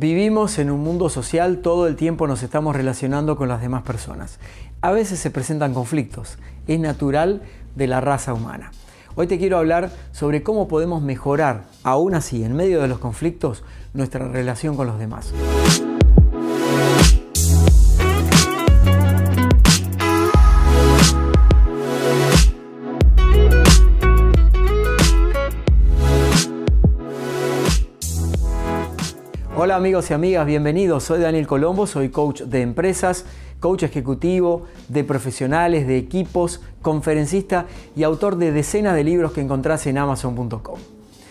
Vivimos en un mundo social, todo el tiempo nos estamos relacionando con las demás personas. A veces se presentan conflictos, es natural de la raza humana. Hoy te quiero hablar sobre cómo podemos mejorar, aún así, en medio de los conflictos, nuestra relación con los demás. Hola amigos y amigas, bienvenidos. Soy Daniel Colombo, soy coach de empresas, coach ejecutivo, de profesionales, de equipos, conferencista y autor de decenas de libros que encontrás en amazon.com.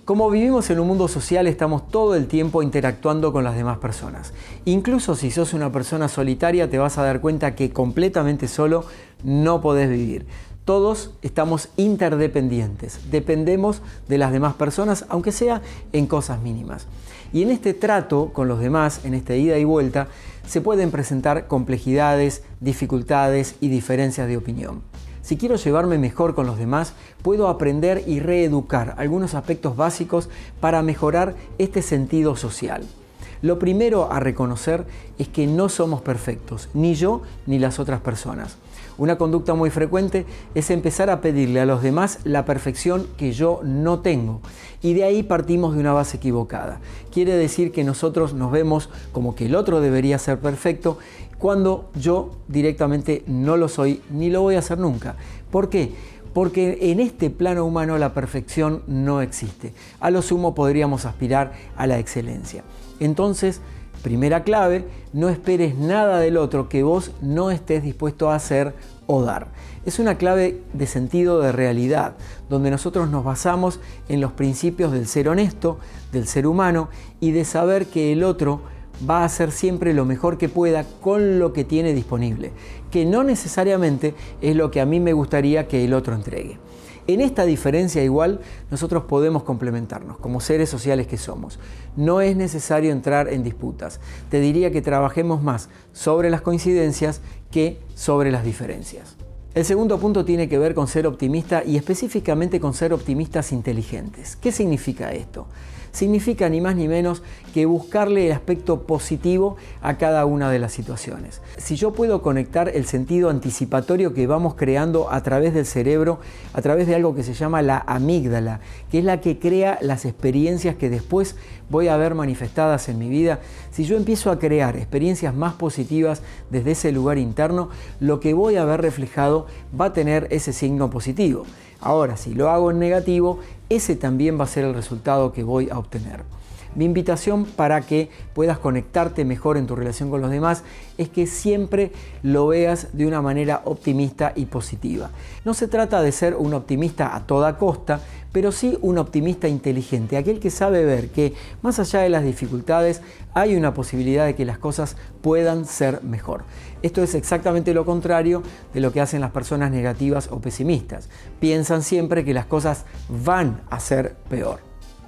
Como vivimos en un mundo social, estamos todo el tiempo interactuando con las demás personas. Incluso si sos una persona solitaria, te vas a dar cuenta que completamente solo no podés vivir. Todos estamos interdependientes, dependemos de las demás personas, aunque sea en cosas mínimas. Y en este trato con los demás, en esta ida y vuelta, se pueden presentar complejidades, dificultades y diferencias de opinión. Si quiero llevarme mejor con los demás, puedo aprender y reeducar algunos aspectos básicos para mejorar este sentido social. Lo primero a reconocer es que no somos perfectos, ni yo ni las otras personas. Una conducta muy frecuente es empezar a pedirle a los demás la perfección que yo no tengo. Y de ahí partimos de una base equivocada. Quiere decir que nosotros nos vemos como que el otro debería ser perfecto cuando yo directamente no lo soy ni lo voy a hacer nunca. ¿Por qué? porque en este plano humano la perfección no existe. A lo sumo podríamos aspirar a la excelencia. Entonces, Primera clave, no esperes nada del otro que vos no estés dispuesto a hacer o dar. Es una clave de sentido de realidad, donde nosotros nos basamos en los principios del ser honesto, del ser humano y de saber que el otro va a hacer siempre lo mejor que pueda con lo que tiene disponible, que no necesariamente es lo que a mí me gustaría que el otro entregue. En esta diferencia igual nosotros podemos complementarnos como seres sociales que somos. No es necesario entrar en disputas. Te diría que trabajemos más sobre las coincidencias que sobre las diferencias. El segundo punto tiene que ver con ser optimista y específicamente con ser optimistas inteligentes. ¿Qué significa esto? significa ni más ni menos que buscarle el aspecto positivo a cada una de las situaciones. Si yo puedo conectar el sentido anticipatorio que vamos creando a través del cerebro, a través de algo que se llama la amígdala, que es la que crea las experiencias que después voy a ver manifestadas en mi vida, si yo empiezo a crear experiencias más positivas desde ese lugar interno, lo que voy a ver reflejado va a tener ese signo positivo. Ahora, si lo hago en negativo, ese también va a ser el resultado que voy a obtener. Mi invitación para que puedas conectarte mejor en tu relación con los demás es que siempre lo veas de una manera optimista y positiva. No se trata de ser un optimista a toda costa, pero sí un optimista inteligente, aquel que sabe ver que más allá de las dificultades hay una posibilidad de que las cosas puedan ser mejor. Esto es exactamente lo contrario de lo que hacen las personas negativas o pesimistas. Piensan siempre que las cosas van a ser peor.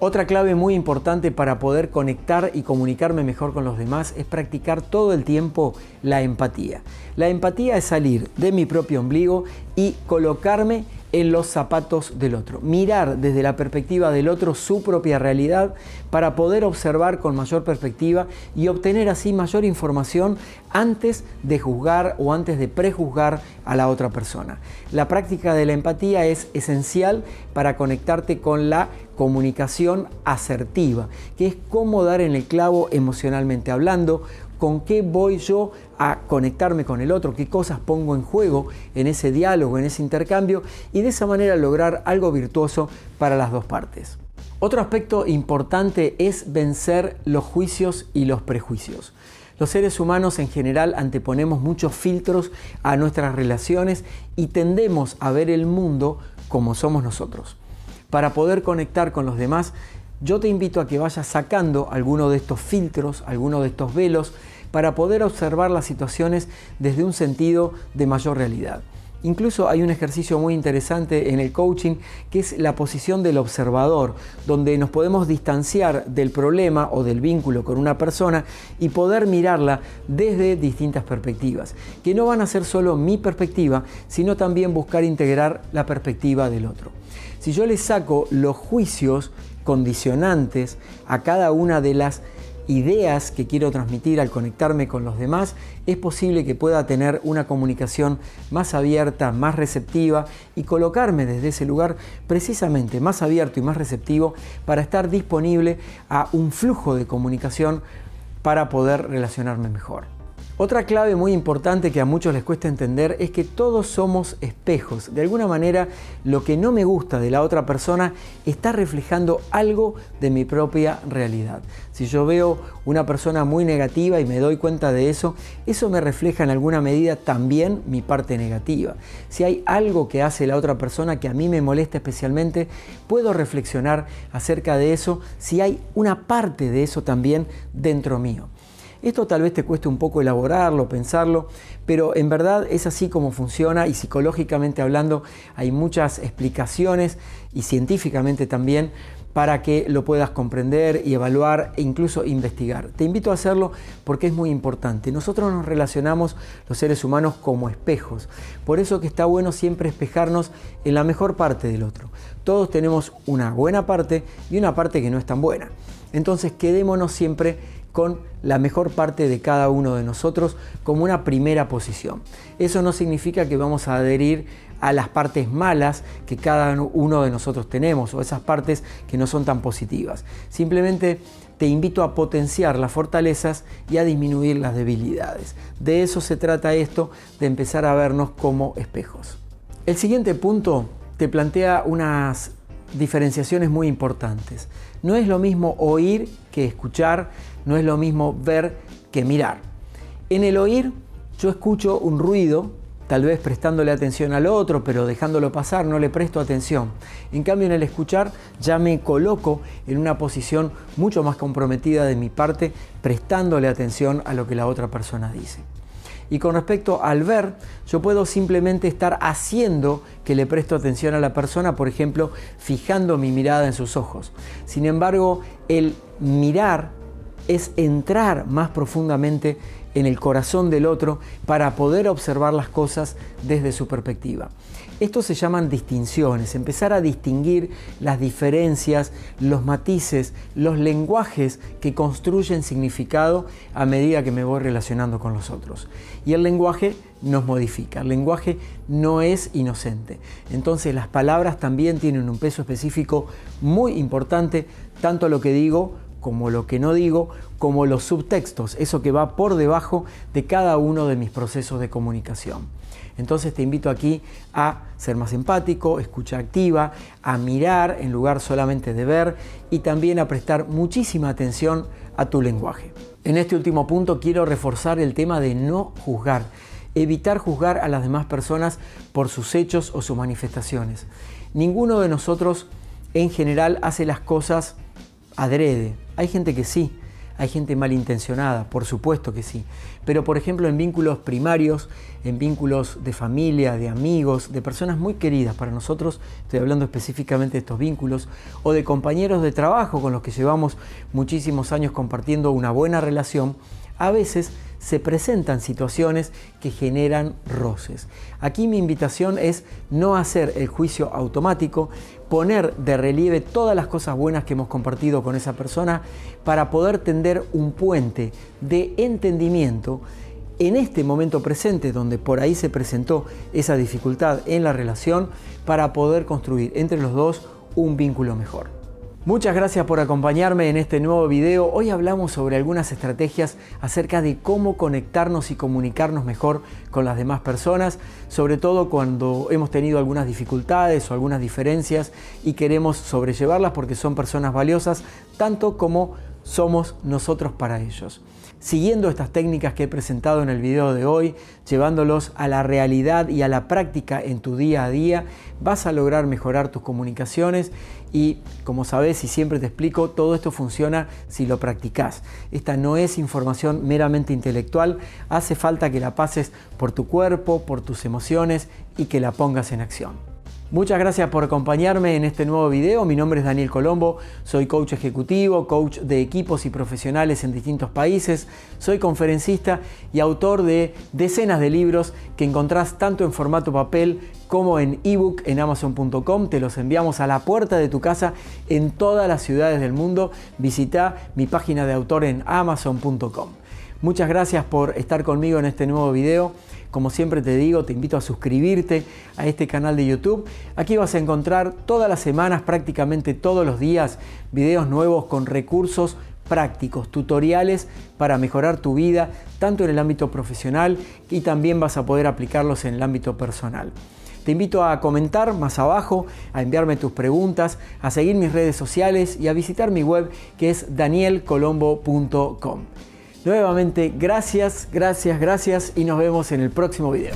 Otra clave muy importante para poder conectar y comunicarme mejor con los demás es practicar todo el tiempo la empatía. La empatía es salir de mi propio ombligo y colocarme en los zapatos del otro, mirar desde la perspectiva del otro su propia realidad para poder observar con mayor perspectiva y obtener así mayor información antes de juzgar o antes de prejuzgar a la otra persona. La práctica de la empatía es esencial para conectarte con la comunicación asertiva, que es cómo dar en el clavo emocionalmente hablando, con qué voy yo a conectarme con el otro, qué cosas pongo en juego en ese diálogo, en ese intercambio, y de esa manera lograr algo virtuoso para las dos partes. Otro aspecto importante es vencer los juicios y los prejuicios. Los seres humanos en general anteponemos muchos filtros a nuestras relaciones y tendemos a ver el mundo como somos nosotros. Para poder conectar con los demás yo te invito a que vayas sacando alguno de estos filtros, alguno de estos velos, para poder observar las situaciones desde un sentido de mayor realidad. Incluso hay un ejercicio muy interesante en el coaching que es la posición del observador, donde nos podemos distanciar del problema o del vínculo con una persona y poder mirarla desde distintas perspectivas, que no van a ser solo mi perspectiva, sino también buscar integrar la perspectiva del otro. Si yo le saco los juicios condicionantes a cada una de las ideas que quiero transmitir al conectarme con los demás, es posible que pueda tener una comunicación más abierta, más receptiva y colocarme desde ese lugar precisamente más abierto y más receptivo para estar disponible a un flujo de comunicación para poder relacionarme mejor. Otra clave muy importante que a muchos les cuesta entender es que todos somos espejos. De alguna manera, lo que no me gusta de la otra persona está reflejando algo de mi propia realidad. Si yo veo una persona muy negativa y me doy cuenta de eso, eso me refleja en alguna medida también mi parte negativa. Si hay algo que hace la otra persona que a mí me molesta especialmente, puedo reflexionar acerca de eso, si hay una parte de eso también dentro mío. Esto tal vez te cueste un poco elaborarlo, pensarlo, pero en verdad es así como funciona y psicológicamente hablando hay muchas explicaciones y científicamente también para que lo puedas comprender y evaluar e incluso investigar. Te invito a hacerlo porque es muy importante. Nosotros nos relacionamos los seres humanos como espejos. Por eso que está bueno siempre espejarnos en la mejor parte del otro. Todos tenemos una buena parte y una parte que no es tan buena. Entonces quedémonos siempre con la mejor parte de cada uno de nosotros como una primera posición. Eso no significa que vamos a adherir a las partes malas que cada uno de nosotros tenemos o esas partes que no son tan positivas. Simplemente te invito a potenciar las fortalezas y a disminuir las debilidades. De eso se trata esto, de empezar a vernos como espejos. El siguiente punto te plantea unas diferenciaciones muy importantes. No es lo mismo oír que escuchar, no es lo mismo ver que mirar. En el oír yo escucho un ruido, tal vez prestándole atención al otro, pero dejándolo pasar, no le presto atención. En cambio, en el escuchar ya me coloco en una posición mucho más comprometida de mi parte, prestándole atención a lo que la otra persona dice. Y con respecto al ver, yo puedo simplemente estar haciendo que le presto atención a la persona, por ejemplo, fijando mi mirada en sus ojos. Sin embargo, el mirar es entrar más profundamente en el corazón del otro para poder observar las cosas desde su perspectiva. Esto se llaman distinciones, empezar a distinguir las diferencias, los matices, los lenguajes que construyen significado a medida que me voy relacionando con los otros. Y el lenguaje nos modifica. El lenguaje no es inocente. Entonces las palabras también tienen un peso específico muy importante, tanto lo que digo como lo que no digo, como los subtextos, eso que va por debajo de cada uno de mis procesos de comunicación. Entonces te invito aquí a ser más empático, escucha activa, a mirar en lugar solamente de ver y también a prestar muchísima atención a tu lenguaje. En este último punto quiero reforzar el tema de no juzgar, evitar juzgar a las demás personas por sus hechos o sus manifestaciones. Ninguno de nosotros en general hace las cosas adrede, hay gente que sí, hay gente malintencionada, por supuesto que sí. Pero por ejemplo en vínculos primarios, en vínculos de familia, de amigos, de personas muy queridas para nosotros, estoy hablando específicamente de estos vínculos, o de compañeros de trabajo con los que llevamos muchísimos años compartiendo una buena relación, a veces se presentan situaciones que generan roces. Aquí mi invitación es no hacer el juicio automático, poner de relieve todas las cosas buenas que hemos compartido con esa persona para poder tender un puente de entendimiento en este momento presente donde por ahí se presentó esa dificultad en la relación para poder construir entre los dos un vínculo mejor. Muchas gracias por acompañarme en este nuevo video. Hoy hablamos sobre algunas estrategias acerca de cómo conectarnos y comunicarnos mejor con las demás personas, sobre todo cuando hemos tenido algunas dificultades o algunas diferencias y queremos sobrellevarlas porque son personas valiosas, tanto como somos nosotros para ellos. Siguiendo estas técnicas que he presentado en el video de hoy, llevándolos a la realidad y a la práctica en tu día a día, vas a lograr mejorar tus comunicaciones y como sabes y siempre te explico, todo esto funciona si lo practicas. Esta no es información meramente intelectual, hace falta que la pases por tu cuerpo, por tus emociones y que la pongas en acción. Muchas gracias por acompañarme en este nuevo video. Mi nombre es Daniel Colombo, soy coach ejecutivo, coach de equipos y profesionales en distintos países, soy conferencista y autor de decenas de libros que encontrás tanto en formato papel como en ebook en amazon.com. Te los enviamos a la puerta de tu casa en todas las ciudades del mundo. Visita mi página de autor en amazon.com. Muchas gracias por estar conmigo en este nuevo video. Como siempre te digo, te invito a suscribirte a este canal de YouTube. Aquí vas a encontrar todas las semanas, prácticamente todos los días, videos nuevos con recursos prácticos, tutoriales para mejorar tu vida, tanto en el ámbito profesional y también vas a poder aplicarlos en el ámbito personal. Te invito a comentar más abajo, a enviarme tus preguntas, a seguir mis redes sociales y a visitar mi web que es danielcolombo.com. Nuevamente, gracias, gracias, gracias y nos vemos en el próximo video.